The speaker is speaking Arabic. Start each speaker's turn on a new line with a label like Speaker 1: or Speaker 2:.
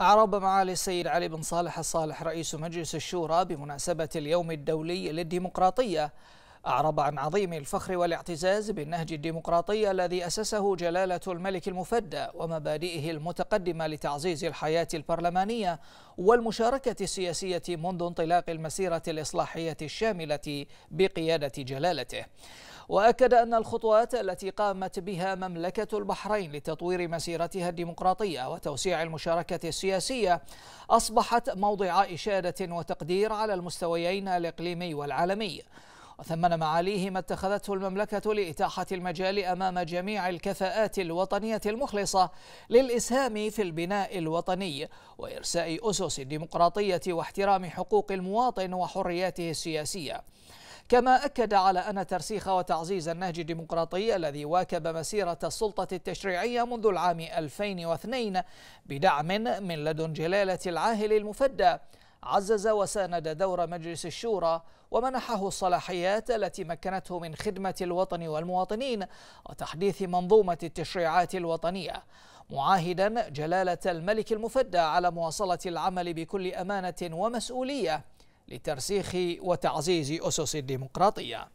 Speaker 1: أعرب معالي السيد علي بن صالح الصالح رئيس مجلس الشورى بمناسبة اليوم الدولي للديمقراطية أعرب عن عظيم الفخر والاعتزاز بالنهج الديمقراطي الذي أسسه جلالة الملك المفدى ومبادئه المتقدمة لتعزيز الحياة البرلمانية والمشاركة السياسية منذ انطلاق المسيرة الإصلاحية الشاملة بقيادة جلالته وأكد أن الخطوات التي قامت بها مملكة البحرين لتطوير مسيرتها الديمقراطية وتوسيع المشاركة السياسية أصبحت موضع إشادة وتقدير على المستويين الإقليمي والعالمي وثمن معاليه ما اتخذته المملكة لإتاحة المجال أمام جميع الكفاءات الوطنية المخلصة للإسهام في البناء الوطني وإرساء أسس الديمقراطية واحترام حقوق المواطن وحرياته السياسية كما أكد على أن ترسيخ وتعزيز النهج الديمقراطي الذي واكب مسيرة السلطة التشريعية منذ العام 2002 بدعم من لدن جلالة العاهل المفدى عزز وساند دور مجلس الشورى ومنحه الصلاحيات التي مكنته من خدمة الوطن والمواطنين وتحديث منظومة التشريعات الوطنية معاهدا جلالة الملك المفدى على مواصلة العمل بكل أمانة ومسؤولية لترسيخ وتعزيز أسس الديمقراطية